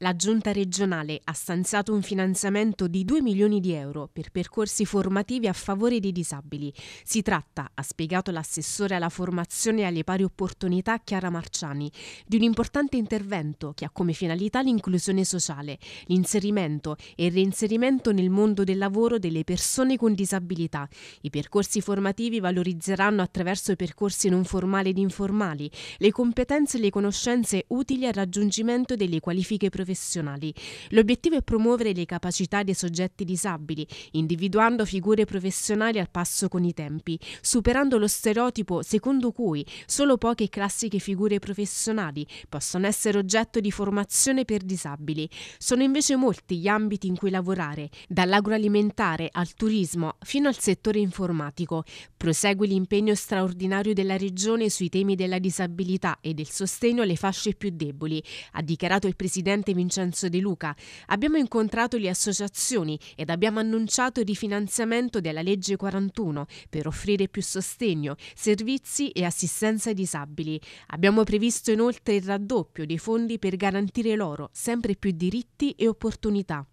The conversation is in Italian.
La giunta regionale ha stanziato un finanziamento di 2 milioni di euro per percorsi formativi a favore dei disabili. Si tratta, ha spiegato l'assessore alla formazione e alle pari opportunità Chiara Marciani, di un importante intervento che ha come finalità l'inclusione sociale, l'inserimento e il reinserimento nel mondo del lavoro delle persone con disabilità. I percorsi formativi valorizzeranno attraverso i percorsi non formali ed informali le competenze e le conoscenze utili al raggiungimento delle qualifiche professionali professionali. L'obiettivo è promuovere le capacità dei soggetti disabili, individuando figure professionali al passo con i tempi, superando lo stereotipo secondo cui solo poche classiche figure professionali possono essere oggetto di formazione per disabili. Sono invece molti gli ambiti in cui lavorare, dall'agroalimentare al turismo fino al settore informatico. Prosegue l'impegno straordinario della Regione sui temi della disabilità e del sostegno alle fasce più deboli, ha dichiarato il Presidente Vincenzo De Luca. Abbiamo incontrato le associazioni ed abbiamo annunciato il rifinanziamento della legge 41 per offrire più sostegno, servizi e assistenza ai disabili. Abbiamo previsto inoltre il raddoppio dei fondi per garantire loro sempre più diritti e opportunità.